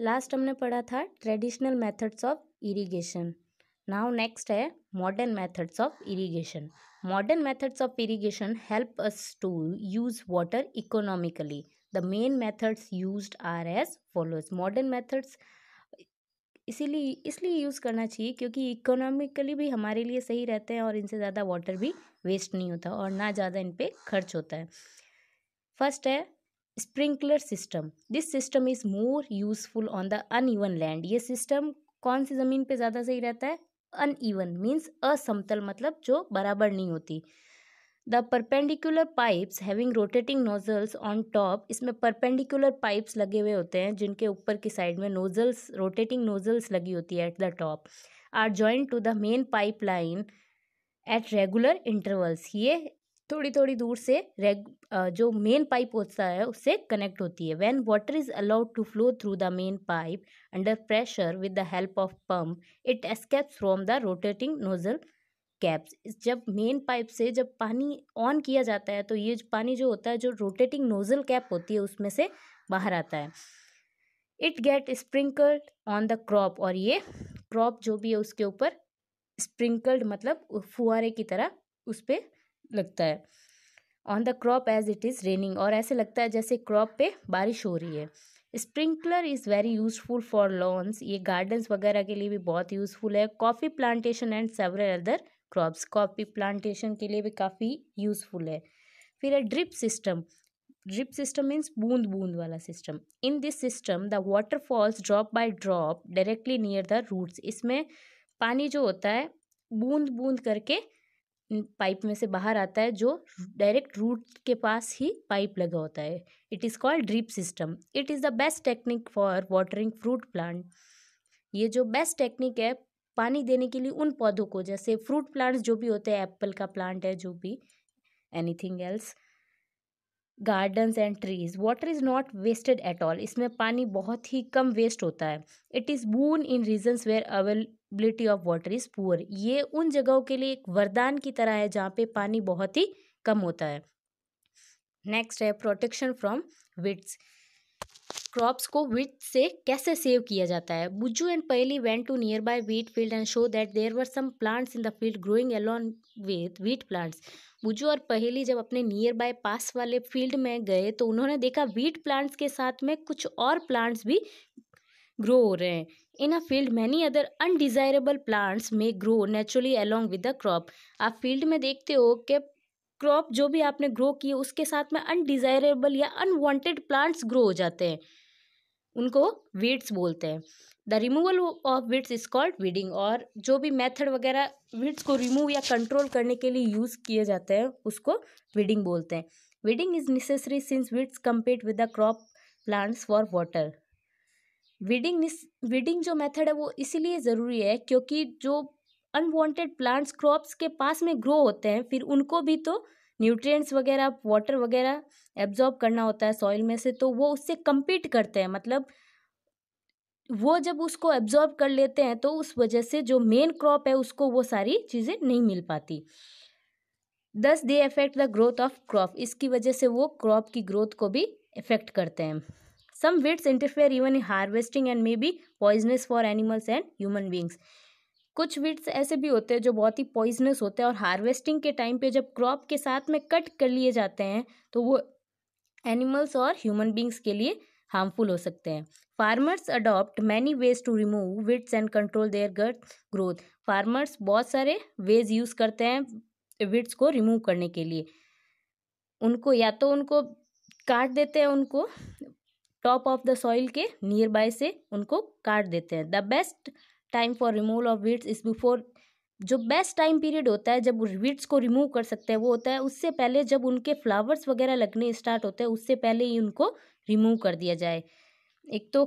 Last हमने पढ़ा था traditional methods of irrigation now next है modern methods of irrigation modern methods of irrigation help us to use water economically the main methods used are as follows modern methods इसीलिए इसलिए use करना चाहिए क्योंकि economically भी हमारे लिए सही रहते हैं और इनसे ज़्यादा वाटर भी वेस्ट नहीं होता और ना ज़्यादा इन पर खर्च होता है फर्स्ट है sprinkler system this system is more useful on the even land ये सिस्टम कौन सी ज़मीन पे ज़्यादा सही रहता है अन ईवन मीन्स असमतल मतलब जो बराबर नहीं होती the perpendicular pipes having rotating nozzles on top इसमें परपेंडिकुलर पाइप्स लगे हुए होते हैं जिनके ऊपर की साइड में नोजल्स रोटेटिंग नोजल्स लगी होती है at the top are joint to the main pipeline at regular intervals ये थोड़ी थोड़ी दूर से रेग जो मेन पाइप होता है उससे कनेक्ट होती है when water is allowed to flow through the main pipe under pressure with the help of pump it escapes from the rotating nozzle caps जब मेन पाइप से जब पानी ऑन किया जाता है तो ये पानी जो होता है जो रोटेटिंग नोजल कैप होती है उसमें से बाहर आता है it get sprinkled on the crop और ये क्रॉप जो भी है उसके ऊपर स्प्रिंकल्ड मतलब फुहारे की तरह उस पर लगता है on the crop as it is raining और ऐसे लगता है जैसे क्रॉप पे बारिश हो रही है sprinkler is very useful for lawns ये गार्डन्स वगैरह के लिए भी बहुत यूज़फुल है coffee plantation and several other crops coffee plantation के लिए भी काफ़ी यूज़फुल है फिर है drip system drip system means बूंद बूंद वाला system in this system the water falls drop by drop directly near the roots इसमें पानी जो होता है बूंद बूंद करके पाइप में से बाहर आता है जो डायरेक्ट रूट के पास ही पाइप लगा होता है it is called drip system it is the best technique for watering fruit plant ये जो बेस्ट टेक्निक है पानी देने के लिए उन पौधों को जैसे फ्रूट प्लांट्स जो भी होते हैं एप्पल का प्लांट है जो भी anything else gardens and trees water is not wasted at all इसमें पानी बहुत ही कम वेस्ट होता है it is boon in regions where avail availability of water is poor ये उन जगहों के लिए एक वरदान की तरह है जहाँ पे पानी बहुत ही कम होता है नेक्स्ट है प्रोटेक्शन फ्रॉम विट्स क्रॉप्स को विट से कैसे सेव किया जाता है Boojho and Paheli went to nearby wheat field and show that there were some plants in the field growing along with wheat plants Boojho और पहली जब अपने नियर बाय पास वाले फील्ड में गए तो उन्होंने देखा वीट प्लांट्स के साथ में कुछ और प्लांट्स भी ग्रो हो रहे हैं in a field many other undesirable plants may grow naturally along with the crop आप फील्ड में देखते हो कि क्रॉप जो भी आपने ग्रो किए उसके साथ में अनडिजायरेबल या अनवांटेड प्लांट्स ग्रो हो जाते हैं उनको वीड्स बोलते हैं the removal of weeds is called weeding और जो भी मेथड वगैरह वीड्स को रिमूव या कंट्रोल करने के लिए यूज़ किए जाते हैं उसको वीडिंग बोलते हैं weeding is necessary since weeds compete with the crop plants for water weeding weeding जो मेथड है वो इसीलिए ज़रूरी है क्योंकि जो अनवांटेड प्लांट्स क्रॉप्स के पास में ग्रो होते हैं फिर उनको भी तो न्यूट्रिएंट्स वगैरह वाटर वगैरह एब्जॉर्ब करना होता है सॉइल में से तो वो उससे कम्पीट करते हैं मतलब वो जब उसको एब्जॉर्ब कर लेते हैं तो उस वजह से जो मेन क्रॉप है उसको वो सारी चीज़ें नहीं मिल पाती thus they affect the growth of crop इसकी वजह से वो क्रॉप की ग्रोथ को भी इफेक्ट करते हैं Some weeds interfere even in harvesting and may be poisonous for animals and human beings. कुछ वीड्स ऐसे भी होते हैं जो बहुत ही पॉइजनस होते हैं और हार्वेस्टिंग के टाइम पे जब क्रॉप के साथ में कट कर लिए जाते हैं तो वो एनिमल्स और ह्यूमन बींग्स के लिए हार्मफुल हो सकते हैं farmers adopt many ways to remove weeds and control their gut growth farmers बहुत सारे वेज यूज़ करते हैं विड्स को रिमूव करने के लिए उनको या तो उनको काट देते हैं उनको टॉप ऑफ द सॉइल के नियर बाय से उनको काट देते हैं the best time for removal of weeds is before जो बेस्ट टाइम पीरियड होता है जब वीड्स को रिमूव कर सकते हैं वो होता है उससे पहले जब उनके फ्लावर्स वगैरह लगने स्टार्ट होते हैं उससे पहले ही उनको रिमूव कर दिया जाए एक तो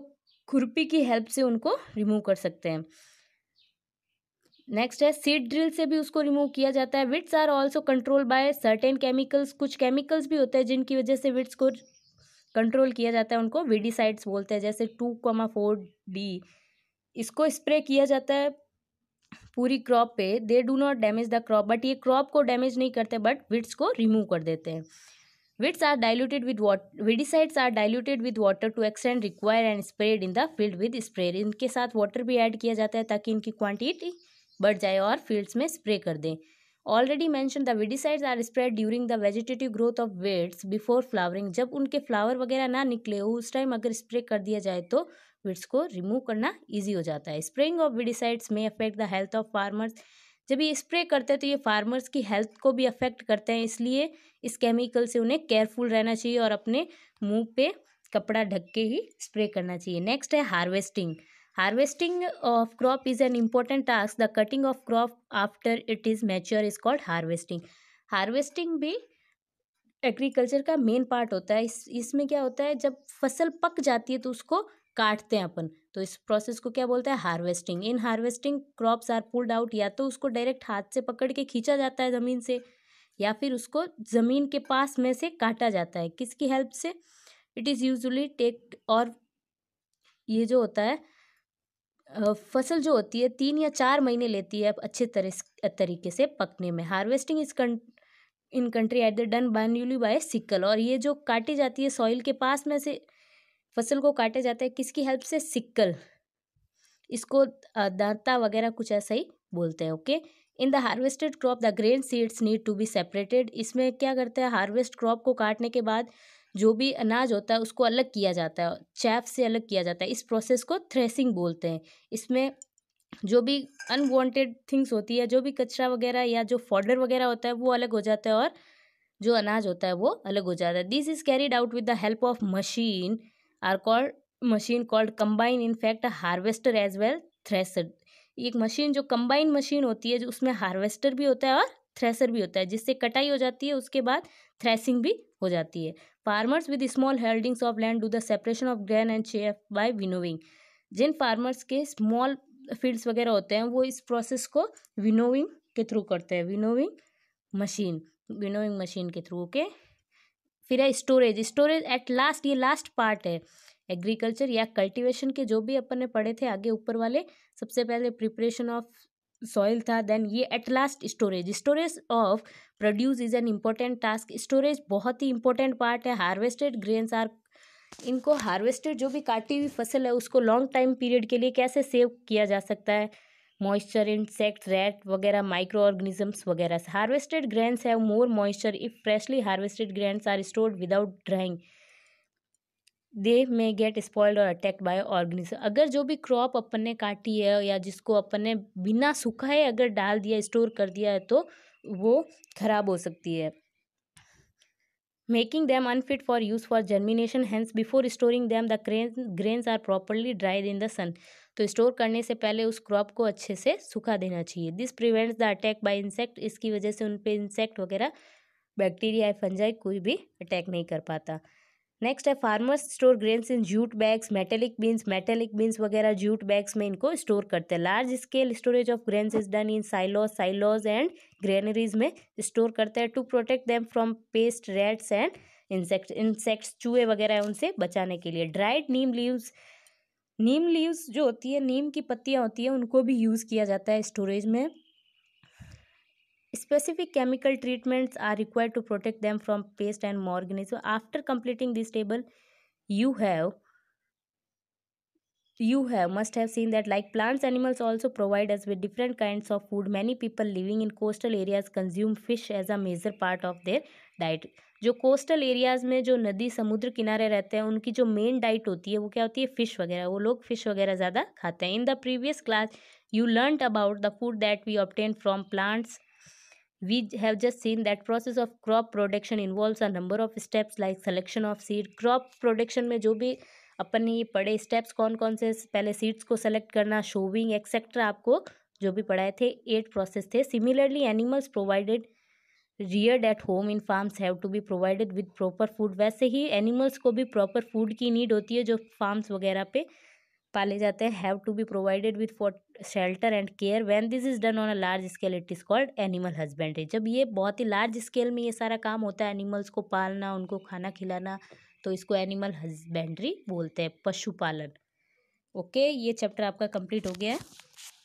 खुरपी की हेल्प से उनको रिमूव कर सकते हैं नेक्स्ट है सीड ड्रिल से भी उसको रिमूव किया जाता है weeds are also controlled by certain chemicals कुछ केमिकल्स भी होते हैं जिनकी वजह से विट्स को कंट्रोल किया जाता है उनको वीडिसाइड्स बोलते हैं जैसे टू कमा फोर डी इसको स्प्रे किया जाता है पूरी क्रॉप पे they do not damage the crop but ये क्रॉप को डैमेज नहीं करते बट विड्स को रिमूव कर देते हैं weeds are diluted with water weedicides are diluted with water to extend require and spread in the field with spray इनके साथ वाटर भी ऐड किया जाता है ताकि इनकी क्वांटिटी बढ़ जाए और फील्ड्स में स्प्रे कर दें already mention the weedicides are spread during the vegetative growth of weeds before flowering जब उनके फ्लावर वगैरह ना निकले हो उस टाइम अगर स्प्रे कर दिया जाए तो weeds को रिमूव करना ईजी हो जाता है spraying ऑफ विडिसाइड्स में affect the health of farmers जब ये स्प्रे करते हैं तो ये फार्मर्स की हेल्थ को भी अफेक्ट करते हैं इसलिए इस केमिकल से उन्हें केयरफुल रहना चाहिए और अपने मुंह पे कपड़ा ढक के ही स्प्रे करना चाहिए नेक्स्ट है harvesting harvesting of crop is an important task the cutting of crop after it is mature is called harvesting harvesting भी एग्रीकल्चर का मेन पार्ट होता है इस इसमें क्या होता है जब फसल पक जाती है तो उसको काटते हैं अपन तो इस प्रोसेस को क्या बोलते हैं harvesting in harvesting crops are pulled out या तो उसको डायरेक्ट हाथ से पकड़ के खींचा जाता है ज़मीन से या फिर उसको ज़मीन के पास में से काटा जाता है किसकी हेल्प से इट इज़ यूजली टेक और ये जो होता है फसल जो होती है तीन या चार महीने लेती है अच्छे तरह तरीके से पकने में हार्वेस्टिंग इस कं in country it the done manually by sickle और ये जो काटी जाती है सॉइल के पास में से फसल को काटे जाते हैं किसकी हेल्प से सिक्कल इसको दाता वगैरह कुछ ऐसा ही बोलते हैं okay in the harvested crop the grain seeds need to be separated इसमें क्या करते हैं हार्वेस्ट क्रॉप को काटने के बाद जो भी अनाज होता है उसको अलग किया जाता है चैप से अलग किया जाता है इस प्रोसेस को थ्रेसिंग बोलते हैं इसमें जो भी अनवांटेड थिंग्स होती है जो भी कचरा वगैरह या जो फॉर्डर वगैरह होता है वो अलग हो जाता है और जो अनाज होता है वो अलग हो जाता है this is carried out with the help of machine are called machine called combine in fact harvester as well thresher एक मशीन जो कंबाइन मशीन होती है जो उसमें हार्वेस्टर भी होता है और थ्रेसर भी होता है जिससे कटाई हो जाती है उसके बाद थ्रेसिंग भी हो जाती है farmers with small holdings of land do the separation of grain and chaff by winnowing जिन फार्मर्स के स्मॉल फील्ड्स वगैरह होते हैं वो इस प्रोसेस को विनोविंग के थ्रू करते हैं विनोविंग मशीन विनोविंग मशीन के थ्रू ओके फिर है स्टोरेज स्टोरेज एट लास्ट ये लास्ट पार्ट है एग्रीकल्चर या कल्टीवेशन के जो भी अपन ने पढ़े थे आगे ऊपर वाले सबसे पहले प्रिपरेशन ऑफ सॉइल था देन ये at last storage storage of produce is an important task storage बहुत ही इंपॉर्टेंट पार्ट है हार्वेस्टेड ग्रेन्स आर इनको हार्वेस्टेड जो भी काटी हुई फसल है उसको लॉन्ग टाइम पीरियड के लिए कैसे सेव किया जा सकता है मॉइस्चर इंसेक्ट रैट वगैरह माइक्रो ऑर्गेनिजम्स वगैरह harvested grains have more moisture if freshly harvested grains are stored without drying they may get spoiled or attacked by organism अगर जो भी क्रॉप अपन ने काटी है या जिसको अपन ने बिना सुखाए अगर डाल दिया स्टोर कर दिया है तो वो खराब हो सकती है making them unfit for use for germination hands before storing them the crane grains are properly dried in the sun तो स्टोर करने से पहले उस क्रॉप को अच्छे से सुखा देना चाहिए this prevents the attack by insect इसकी वजह से उन पर इंसेक्ट वगैरह बैक्टीरिया या फंजाई कोई भी अटैक नहीं कर पाता नेक्स्ट है farmers store grains in jute bags metallic bins metallic bins वगैरह जूट बैग्स में इनको स्टोर करते हैं large scale storage of grains is done in silos silos and granaries में स्टोर करते हैं to protect them from pest rats and insect insects चूहे वगैरह उनसे बचाने के लिए dried neem leaves neem leaves जो होती है नीम की पत्तियाँ होती हैं उनको भी यूज़ किया जाता है स्टोरेज में Specific chemical treatments are required to protect them from pest and organism. After completing this table, you have you have must have seen that like plants animals also provide us with different kinds of food many people living in coastal areas consume fish as a major part of their diet जो coastal areas में जो नदी समुद्र किनारे रहते हैं उनकी जो मेन डाइट होती है वो क्या होती है फ़िश वगैरह वो लोग फ़िश वगैरह ज़्यादा खाते हैं in the previous class you learn about the food that we obtain from plants We have just seen that process of crop production involves a number of steps like selection of seed. Crop production में जो भी अपन ने ये पढ़े steps कौन कौन से पहले सीड्स को सेलेक्ट करना शोविंग एक्सेट्रा आपको जो भी पढ़ाए थे एट प्रोसेस थे similarly animals provided reared at home in farms have to be provided with proper food वैसे ही एनिमल्स को भी प्रॉपर फूड की नीड होती है जो फार्म्स वगैरह पे पाले जाते हैं have to be provided with for shelter and care when this is done on a large scale it is called animal husbandry जब ये बहुत ही लार्ज स्केल में ये सारा काम होता है एनिमल्स को पालना उनको खाना खिलाना तो इसको एनिमल हस्बेंड्री बोलते हैं पशुपालन ओके ये चैप्टर आपका कंप्लीट हो गया है